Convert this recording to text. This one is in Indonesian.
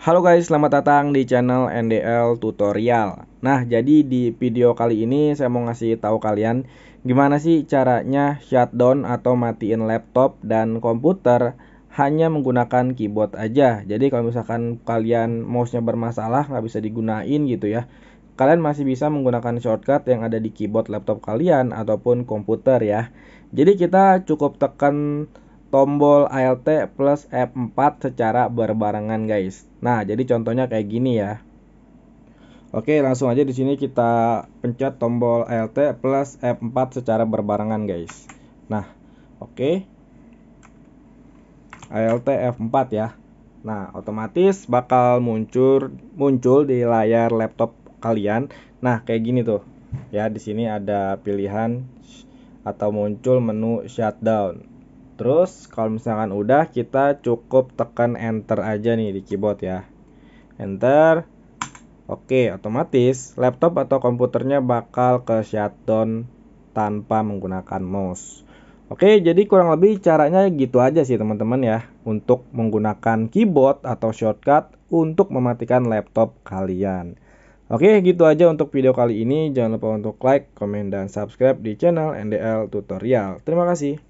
Halo guys, selamat datang di channel NDL Tutorial. Nah, jadi di video kali ini saya mau ngasih tahu kalian gimana sih caranya shutdown atau matiin laptop dan komputer hanya menggunakan keyboard aja. Jadi kalau misalkan kalian mouse-nya bermasalah nggak bisa digunain gitu ya, kalian masih bisa menggunakan shortcut yang ada di keyboard laptop kalian ataupun komputer ya. Jadi kita cukup tekan tombol ALT plus F4 secara berbarengan guys. Nah, jadi contohnya kayak gini ya. Oke, langsung aja di sini kita pencet tombol ALT plus F4 secara berbarengan guys. Nah, oke. ALT F4 ya. Nah, otomatis bakal muncul muncul di layar laptop kalian. Nah, kayak gini tuh. Ya, di sini ada pilihan atau muncul menu shutdown terus kalau misalkan udah kita cukup tekan enter aja nih di keyboard ya enter Oke, otomatis laptop atau komputernya bakal ke shutdown tanpa menggunakan mouse. Oke, jadi kurang lebih caranya gitu aja sih teman-teman ya untuk menggunakan keyboard atau shortcut untuk mematikan laptop kalian. Oke, gitu aja untuk video kali ini. Jangan lupa untuk like, komen, dan subscribe di channel NDL Tutorial. Terima kasih.